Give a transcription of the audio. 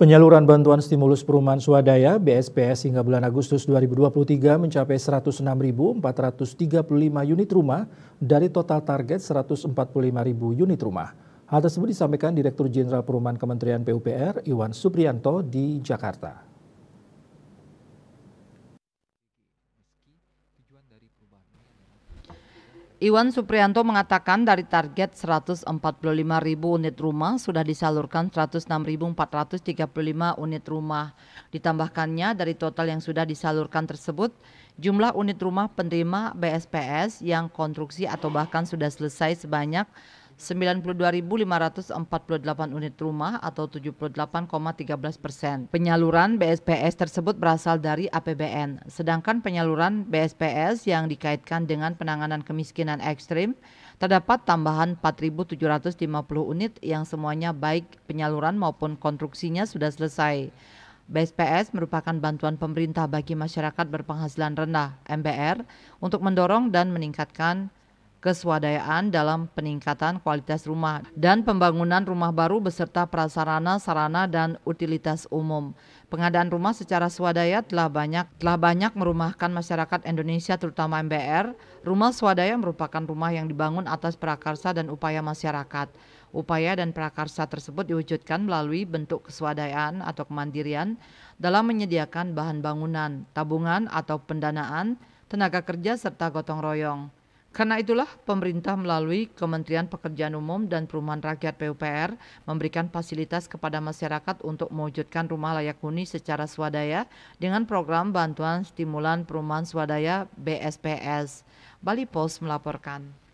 Penyaluran bantuan stimulus perumahan swadaya BSPS hingga bulan Agustus 2023 mencapai 106.435 unit rumah dari total target 145.000 unit rumah. Hal tersebut disampaikan Direktur Jenderal Perumahan Kementerian PUPR Iwan Suprianto di Jakarta. Iwan Suprianto mengatakan dari target 145 ribu unit rumah sudah disalurkan 106.435 unit rumah. Ditambahkannya dari total yang sudah disalurkan tersebut, jumlah unit rumah penerima BSPS yang konstruksi atau bahkan sudah selesai sebanyak 92.548 unit rumah atau 78,13 persen. Penyaluran BSPS tersebut berasal dari APBN, sedangkan penyaluran BSPS yang dikaitkan dengan penanganan kemiskinan ekstrim terdapat tambahan 4.750 unit yang semuanya baik penyaluran maupun konstruksinya sudah selesai. BSPS merupakan bantuan pemerintah bagi masyarakat berpenghasilan rendah (MBR) untuk mendorong dan meningkatkan keswadayaan dalam peningkatan kualitas rumah dan pembangunan rumah baru beserta prasarana, sarana dan utilitas umum. Pengadaan rumah secara swadaya telah banyak telah banyak merumahkan masyarakat Indonesia terutama MBR. Rumah swadaya merupakan rumah yang dibangun atas prakarsa dan upaya masyarakat. Upaya dan prakarsa tersebut diwujudkan melalui bentuk keswadayaan atau kemandirian dalam menyediakan bahan bangunan, tabungan atau pendanaan, tenaga kerja serta gotong royong. Karena itulah, pemerintah melalui Kementerian Pekerjaan Umum dan Perumahan Rakyat PUPR memberikan fasilitas kepada masyarakat untuk mewujudkan rumah layak huni secara swadaya dengan program bantuan stimulan perumahan swadaya BSPS. Bali Post melaporkan.